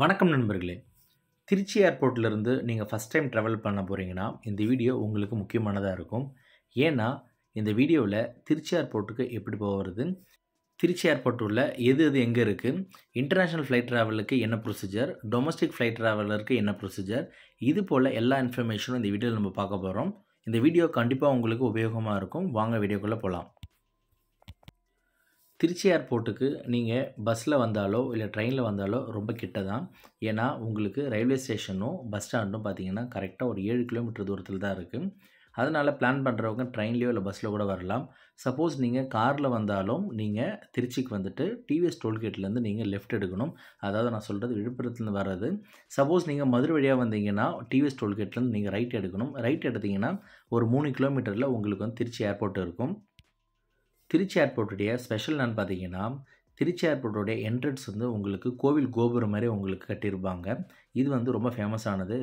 வணக்கம் நண்பர்களே திருச்சி ஏர்போர்ட்லேருந்து நீங்கள் ஃபஸ்ட் டைம் ட்ராவல் பண்ண போகிறீங்கன்னா இந்த வீடியோ உங்களுக்கு முக்கியமானதாக இருக்கும் ஏன்னா இந்த வீடியோவில் திருச்சி ஏர்போர்ட்டுக்கு எப்படி போகிறது திருச்சி ஏர்போர்ட் உள்ள எது எது எங்கே இருக்குது இன்டர்நேஷ்னல் ஃப்ளைட் ட்ராவலுக்கு என்ன ப்ரொசீஜர் டொமஸ்டிக் ஃப்ளைட் ட்ராவலருக்கு என்ன ப்ரொசீஜர் இது போல் எல்லா இன்ஃபர்மேஷனும் இந்த வீடியோவில் நம்ம பார்க்க போகிறோம் இந்த வீடியோ கண்டிப்பாக உங்களுக்கு உபயோகமாக இருக்கும் வாங்க வீடியோக்குள்ளே போகலாம் திருச்சி ஏர்போர்ட்டுக்கு நீங்கள் பஸ்ஸில் வந்தாலோ இல்லை ட்ரெயினில் வந்தாலோ ரொம்ப கிட்ட தான் ஏன்னா உங்களுக்கு ரயில்வே ஸ்டேஷனும் பஸ் ஸ்டாண்டும் பார்த்தீங்கன்னா கரெக்டாக ஒரு ஏழு கிலோமீட்டர் தூரத்தில் தான் இருக்குது அதனால் பிளான் பண்ணுறவங்க ட்ரெயின்லேயோ இல்லை பஸ்ஸில் கூட வரலாம் சப்போஸ் நீங்கள் காரில் வந்தாலும் நீங்கள் திருச்சிக்கு வந்துட்டு டிவிஎஸ் டோல்கேட்லேருந்து நீங்கள் லெஃப்ட் எடுக்கணும் அதாவது நான் சொல்கிறது விழுப்புரத்துலேருந்து வர்றது சப்போஸ் நீங்கள் மதுரை வழியாக வந்தீங்கன்னா டிவிஎஸ் டோல்கேட்லேருந்து நீங்கள் ரைட் எடுக்கணும் ரைட் எடுத்திங்கன்னா ஒரு மூணு கிலோமீட்டரில் உங்களுக்கு வந்து திருச்சி ஏர்போர்ட் இருக்கும் திருச்சி ஏர்போர்ட்டுடைய ஸ்பெஷல் பார்த்தீங்கன்னா திருச்சி ஏர்போர்ட்டோடைய என்ட்ரன்ஸ் வந்து உங்களுக்கு கோவில் கோபுரம் மாதிரி உங்களுக்கு கட்டியிருப்பாங்க இது வந்து ரொம்ப ஃபேமஸானது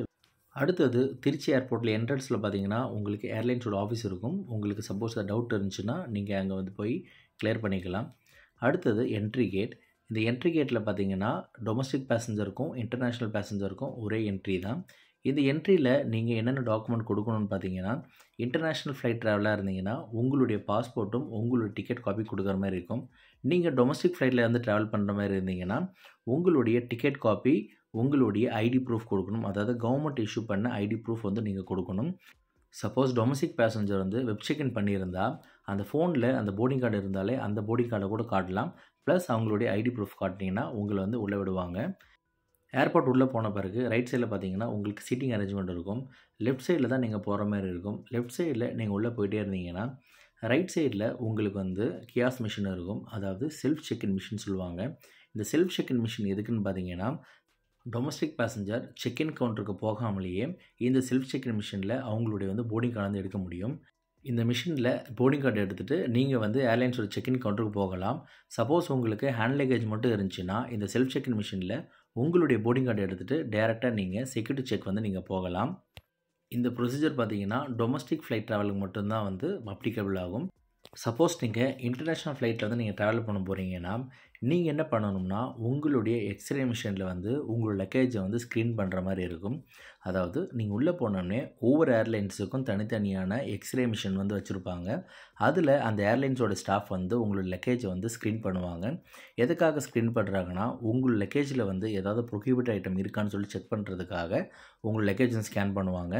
அடுத்தது திருச்சி ஏர்போர்ட்டில் என்ட்ரன்ஸில் பார்த்தீங்கன்னா உங்களுக்கு ஏர்லைன்ஸோட ஆஃபீஸ் இருக்கும் உங்களுக்கு சப்போஸ் டவுட் இருந்துச்சுன்னா நீங்கள் அங்கே வந்து போய் கிளியர் பண்ணிக்கலாம் அடுத்தது என்ட்ரி கேட் இந்த என்ட்ரி கேட்டில் பார்த்தீங்கன்னா டொமஸ்டிக் பேசஞ்சருக்கும் இன்டர்நேஷ்னல் பேசஞ்சருக்கும் ஒரே என்ட்ரி தான் இந்த என்ட்ரியில் நீங்கள் என்னென்ன டாக்குமெண்ட் கொடுக்கணும்னு பார்த்தீங்கன்னா இன்டர்நேஷ்னல் ஃப்ளைட் ட்ராவலாக இருந்தீங்கன்னா உங்களுடைய பாஸ்போர்ட்டும் உங்களுடைய டிக்கெட் காப்பி கொடுக்குற மாதிரி இருக்கும் நீங்கள் டொமஸ்டிக் ஃப்ளைட்டில் இருந்து ட்ராவல் பண்ணுற மாதிரி இருந்தீங்கன்னா உங்களுடைய டிக்கெட் காப்பி உங்களுடைய ஐடி ப்ரூஃப் கொடுக்கணும் அதாவது கவர்மெண்ட் இஷ்யூ பண்ண ஐடி ப்ரூஃப் வந்து நீங்கள் கொடுக்கணும் சப்போஸ் டொமஸ்டிக் பேசஞ்சர் வந்து வெப் செக்இன் பண்ணியிருந்தால் அந்த ஃபோனில் அந்த போர்டிங் கார்டு இருந்தாலே அந்த போர்டிங் கார்டை கூட காட்டலாம் ப்ளஸ் அவங்களுடைய ஐடி ப்ரூஃப் காட்டினீங்கன்னா உங்களை வந்து உள்ளே விடுவாங்க ஏர்போர்ட் உள்ளே போன பிறகு ரைட் சைடில் பார்த்தீங்கன்னா உங்களுக்கு சீட்டிங் அரேஞ்ச்மெண்ட் இருக்கும் லெஃப்ட் சைடில் தான் நீங்கள் போகிற மாதிரி இருக்கும் லெஃப்ட் சைடில் நீங்கள் உள்ளே போயிட்டே இருந்தீங்கன்னா ரைட் சைடில் உங்களுக்கு வந்து கியாஸ் மிஷின் இருக்கும் அதாவது செல்ஃப் செக்இன் மிஷின் சொல்லுவாங்க இந்த செல்ஃப் செக்இன் மிஷின் எதுக்குன்னு பார்த்தீங்கன்னா டொமஸ்டிக் பேசஞ்சர் செக்இன் கவுண்டருக்கு போகாமலேயே இந்த செல்ஃப் செக்இன் மிஷினில் அவங்களுடைய வந்து போர்டிங் கார்டு எடுக்க முடியும் இந்த மிஷினில் போர்டிங் கார்டு எடுத்துகிட்டு நீங்கள் வந்து ஏர்லைன்ஸோட செக்இன் கவுண்டருக்கு போகலாம் சப்போஸ் உங்களுக்கு ஹேண்ட் லேகேஜ் மட்டும் இருந்துச்சுன்னா இந்த செல்ஃப் செக்இன் மிஷினில் உங்களுடைய போர்டிங் கார்டு எடுத்துகிட்டு டேரெக்டாக நீங்கள் செக்யூரிட்டி செக் வந்து நீங்கள் போகலாம் இந்த ப்ரொசீஜர் பார்த்தீங்கன்னா டொமஸ்டிக் ஃப்ளைட் ட்ராவலுக்கு மட்டும்தான் வந்து அப்ளிகபிள் ஆகும் சப்போஸ் நீங்கள் இன்டர்நேஷ்னல் ஃப்ளைட்டில் வந்து நீங்கள் ட்ராவல் பண்ண போகிறீங்கன்னா நீங்கள் என்ன பண்ணணும்னா உங்களுடைய எக்ஸ்ரே மிஷினில் வந்து உங்கள் லக்கேஜை வந்து ஸ்க்ரீன் பண்ணுற மாதிரி இருக்கும் அதாவது நீங்கள் உள்ளே போனோடனே ஒவ்வொரு ஏர்லைன்ஸுக்கும் தனித்தனியான எக்ஸ்ரே மிஷின் வந்து வச்சுருப்பாங்க அதில் அந்த ஏர்லைன்ஸோட ஸ்டாஃப் வந்து உங்களோட லக்கேஜை வந்து ஸ்க்ரீன் பண்ணுவாங்க எதுக்காக ஸ்க்ரீன் பண்ணுறாங்கன்னா உங்கள் லக்கேஜில் வந்து ஏதாவது ப்ரொஹிபிட் ஐட்டம் இருக்கான்னு சொல்லி செக் பண்ணுறதுக்காக உங்கள் லக்கேஜ் ஸ்கேன் பண்ணுவாங்க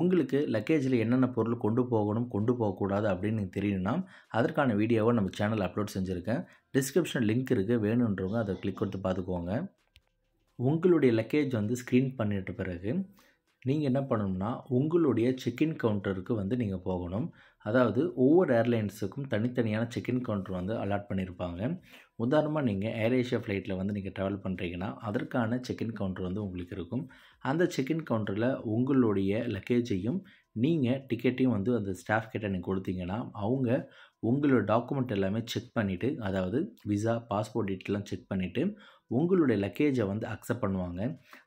உங்களுக்கு லக்கேஜில் என்னென்ன பொருள் கொண்டு போகணும் கொண்டு போகக்கூடாது அப்படின்னு தெரியணும்னா அதற்கான வீடியோவை நம்ம சேனல் அப்லோட் செஞ்சுருக்கேன் டிஸ்கிரிப்ஷன் லிங்க் இருக்குது வேணுன்றவங்க அதை கிளிக் கொடுத்து பார்த்துக்கோங்க உங்களுடைய லக்கேஜ் வந்து ஸ்க்ரீன் பண்ணிட்ட பிறகு நீங்கள் என்ன பண்ணணும்னா உங்களுடைய செக்இன் கவுண்டருக்கு வந்து நீங்கள் போகணும் அதாவது ஒவ்வொரு ஏர்லைன்ஸுக்கும் தனித்தனியான செக்இன் கவுண்டர் வந்து அலாட் பண்ணியிருப்பாங்க உதாரணமாக நீங்கள் ஏர் ஏஷியா ஃப்ளைட்டில் வந்து நீங்கள் ட்ராவல் பண்ணுறீங்கன்னா அதற்கான செக்இன் கவுண்டர் வந்து உங்களுக்கு இருக்கும் அந்த செக்இன் கவுண்டரில் உங்களுடைய லக்கேஜையும் நீங்கள் டிக்கெட்டையும் வந்து அந்த ஸ்டாஃப் கிட்ட நீங்கள் கொடுத்தீங்கன்னா அவங்க உங்களோட டாக்குமெண்ட் எல்லாமே செக் பண்ணிவிட்டு அதாவது விசா பாஸ்போர்ட் டீட்டெயிலாம் செக் பண்ணிவிட்டு உங்களுடைய லக்கேஜை வந்து அக்செப்ட் பண்ணுவாங்க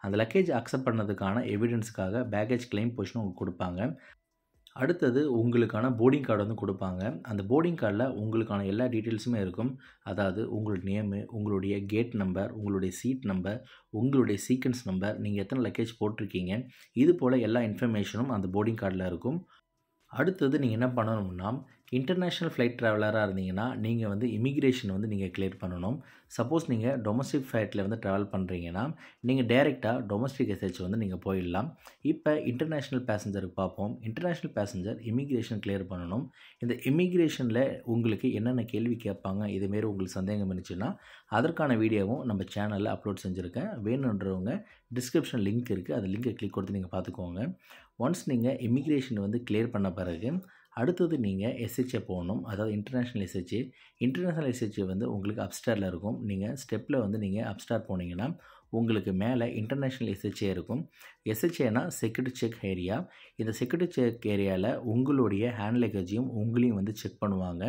அந்த லக்கேஜ் அக்செப்ட் பண்ணதுக்கான எவிடென்ஸுக்காக பேக்கேஜ் கிளைம் பொசிஷன் உங்களுக்கு கொடுப்பாங்க அடுத்தது உங்களுக்கான போர்டிங் கார்டு வந்து கொடுப்பாங்க அந்த போர்டிங் கார்டில் உங்களுக்கான எல்லா டீட்டெயில்ஸுமே இருக்கும் அதாவது உங்களுடைய நேமு உங்களுடைய கேட் நம்பர் உங்களுடைய சீட் நம்பர் உங்களுடைய சீக்வன்ஸ் நம்பர் நீங்கள் எத்தனை லக்கேஜ் போட்டிருக்கீங்க இது போல் எல்லா இன்ஃபர்மேஷனும் அந்த போர்டிங் கார்டில் இருக்கும் அடுத்தது நீங்கள் என்ன பண்ணணும்னா இன்டர்நேஷ்னல் ஃப்ளைட் ட்ராவலராக இருந்தீங்கன்னா நீங்கள் வந்து இமிக்ரேஷன் வந்து நீங்கள் கிளியர் பண்ணணும் சப்போஸ் நீங்கள் டொமஸ்டிக் ஃப்ளைட்டில் வந்து ட்ராவல் பண்ணுறீங்கன்னா நீங்கள் டேரெக்டாக டொமஸ்டிக் எஸ்ஹெச் வந்து நீங்கள் போயிடலாம் இப்போ இன்டர்நேஷ்னல் பேசஞ்சருக்கு பார்ப்போம் இன்டர்நேஷ்னல் பேசஞ்சர் இமிக்ரேஷன் கிளியர் பண்ணணும் இந்த இமிக்ரேஷனில் உங்களுக்கு என்னென்ன கேள்வி கேட்பாங்க இதுமாரி உங்களுக்கு சந்தேகம் இருந்துச்சுன்னா அதற்கான வீடியோவும் நம்ம சேனலில் அப்லோட் செஞ்சுருக்கேன் வேணுன்றவங்க டிஸ்கிரிப்ஷன் லிங்க் இருக்குது அந்த லிங்கை கிளிக் கொடுத்து நீங்கள் பார்த்துக்கோங்க ஒன்ஸ் நீங்கள் இமிக்ரேஷன் வந்து கிளியர் பண்ண பிறகு அடுத்தது நீங்கள் எஸ்ஹெச்ஏ போகணும் அதாவது இன்டர்நேஷ்னல் எஸ்ஹெச்ஏ இன்டர்நேஷ்னல் எஸ்ஹெச்ஏ வந்து உங்களுக்கு அப்ஸ்டாரில் இருக்கும் நீங்கள் ஸ்டெப்பில் வந்து நீங்கள் அப்ஸ்டார் போனீங்கன்னா உங்களுக்கு மேலே இன்டர்நேஷ்னல் எஸ்ஹெச்ஏ இருக்கும் எஸ்ஹெச்ஏனா செக்யூரிட்டி செக் ஏரியா இந்த செக்யூரிட்டி செக் ஏரியாவில் உங்களுடைய ஹேண்ட் லேக்கேஜையும் உங்களையும் வந்து செக் பண்ணுவாங்க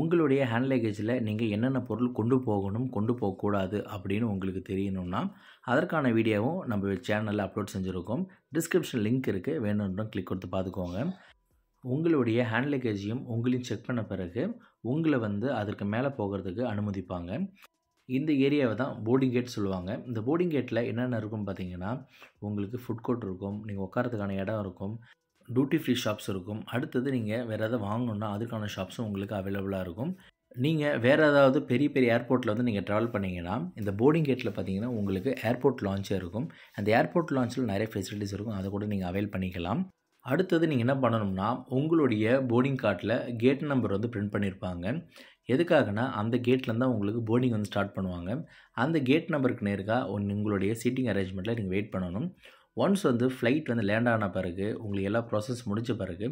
உங்களுடைய ஹேண்ட் லேக்கேஜில் நீங்கள் என்னென்ன பொருள் கொண்டு போகணும் கொண்டு போகக்கூடாது அப்படின்னு உங்களுக்கு தெரியணும்னா அதற்கான வீடியோவும் நம்ம சேனலில் அப்லோட் செஞ்சுருக்கோம் டிஸ்கிரிப்ஷன் லிங்க் இருக்குது வேணுன்றும் கிளிக் கொடுத்து பார்த்துக்கோங்க உங்களுடைய ஹேண்ட் லக்கேஜையும் உங்களையும் செக் பண்ண பிறகு உங்களை வந்து அதற்கு மேலே போகிறதுக்கு அனுமதிப்பாங்க இந்த ஏரியாவை தான் போர்டிங் கேட் சொல்லுவாங்க இந்த போர்டிங் கேட்டில் என்னென்ன இருக்கும் பார்த்தீங்கன்னா உங்களுக்கு ஃபுட் கோர்ட் இருக்கும் நீங்கள் உட்காரத்துக்கான இடம் இருக்கும் டியூட்டி ஃப்ரீ ஷாப்ஸ் இருக்கும் அடுத்தது நீங்கள் வேறு ஏதாவது வாங்கணுன்னா அதுக்கான ஷாப்ஸும் உங்களுக்கு அவைலபிளாக இருக்கும் நீங்கள் வேறு ஏதாவது பெரிய பெரிய ஏர்போர்ட்டில் வந்து நீங்கள் ட்ராவல் பண்ணிங்கன்னா இந்த போர்டிங் கேட்டில் பார்த்தீங்கன்னா உங்களுக்கு ஏர்போர்ட் லான்ச்சே இருக்கும் அந்த ஏர்போர்ட் லான்ச்சில் நிறைய ஃபெசிலிட்டிஸ் இருக்கும் அதை கூட நீங்கள் அவைல் பண்ணிக்கலாம் அடுத்தது நீங்கள் என்ன பண்ணணும்னா உங்களுடைய போர்டிங் கார்ட்டில் கேட் நம்பர் வந்து பிரிண்ட் பண்ணியிருப்பாங்க எதுக்காகனா அந்த கேட்லேருந்து தான் உங்களுக்கு போர்டிங் வந்து ஸ்டார்ட் பண்ணுவாங்க அந்த கேட் நம்பருக்கு நேருக்காக ஒன் உங்களுடைய சீட்டிங் அரேஞ்ச்மெண்ட்டில் நீங்கள் வெயிட் பண்ணணும் ஒன்ஸ் வந்து ஃப்ளைட் வந்து லேண்ட் ஆன பிறகு உங்களுக்கு எல்லா ப்ராசஸ் முடித்த பிறகு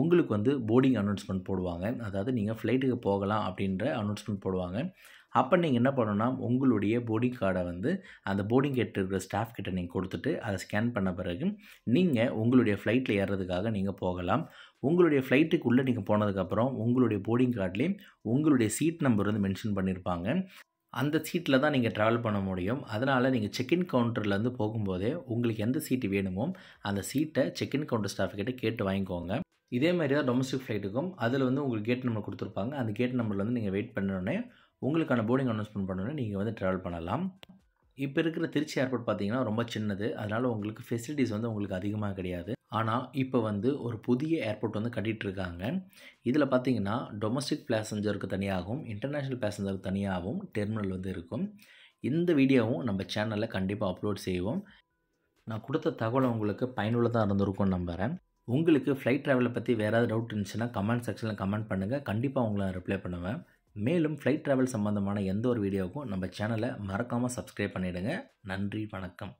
உங்களுக்கு வந்து போர்டிங் அனௌன்ஸ்மெண்ட் போடுவாங்க அதாவது நீங்கள் ஃப்ளைட்டுக்கு போகலாம் அப்படின்ற அனௌன்ஸ்மெண்ட் போடுவாங்க அப்போ நீங்கள் என்ன பண்ணணும்னா உங்களுடைய போர்டிங் கார்டை வந்து அந்த போர்டிங் கேட் இருக்கிற ஸ்டாஃப் கிட்ட நீங்கள் கொடுத்துட்டு அதை ஸ்கேன் பண்ண பிறகு நீங்கள் உங்களுடைய ஃப்ளைட்டில் ஏறுறதுக்காக நீங்கள் போகலாம் உங்களுடைய ஃப்ளைட்டுக்கு உள்ளே நீங்கள் போனதுக்கப்புறம் உங்களுடைய போர்டிங் கார்ட்லேயும் உங்களுடைய சீட் நம்பர் வந்து மென்ஷன் பண்ணியிருப்பாங்க அந்த சீட்டில் தான் நீங்கள் ட்ராவல் பண்ண முடியும் அதனால் நீங்கள் செக்இன் கவுண்டர்லேருந்து போகும்போதே உங்களுக்கு எந்த சீட்டு வேணுமோ அந்த சீட்டை செக்இன் கவுண்டர் ஸ்டாஃப் கிட்டே கேட்டு வாங்கிக்கோங்க இதே மாதிரி தான் டொமஸ்டிக் ஃப்ளைட்டுக்கும் அதில் வந்து உங்களுக்கு கேட் நம்பர் கொடுத்துருப்பாங்க அந்த கேட் நம்பரில் வந்து நீங்கள் வெயிட் பண்ணோடனே உங்களுக்கான போர்டிங் அனௌன்ஸ்மெண்ட் பண்ணோன்னே நீங்கள் வந்து ட்ராவல் பண்ணலாம் இப்போ இருக்கிற திருச்சி ஏர்போர்ட் பார்த்தீங்கன்னா ரொம்ப சின்னது அதனால் உங்களுக்கு ஃபெசிலிட்டிஸ் வந்து உங்களுக்கு அதிகமாக கிடையாது ஆனால் இப்போ வந்து ஒரு புதிய ஏர்போர்ட் வந்து கட்டிகிட்ருக்காங்க இதில் பார்த்தீங்கன்னா டொமஸ்டிக் பேசஞ்சருக்கு தனியாகவும் இன்டர்நேஷ்னல் பேசஞ்சருக்கு தனியாகவும் டெர்மினல் வந்து இருக்கும் இந்த வீடியோவும் நம்ம சேனலில் கண்டிப்பாக அப்லோட் செய்வோம் நான் கொடுத்த தகவல் உங்களுக்கு பயனுள்ளதாக இருந்திருக்கும்னு நம்புகிறேன் உங்களுக்கு ஃப்ளைட் ட்ராவலை பற்றி வேறு ஏதாவது டவுட் இருந்துச்சுன்னா கமெண்ட் செக்ஷனில் கமெண்ட் பண்ணுங்கள் கண்டிப்பாக உங்களை ரிப்ளை பண்ணுவேன் மேலும் ஃப்ளைட் ட்ராவல் சம்மந்தமான எந்த ஒரு வீடியோவுக்கும் நம்ம சேனலை மறக்காமல் சப்ஸ்கிரைப் பண்ணிவிடுங்க நன்றி வணக்கம்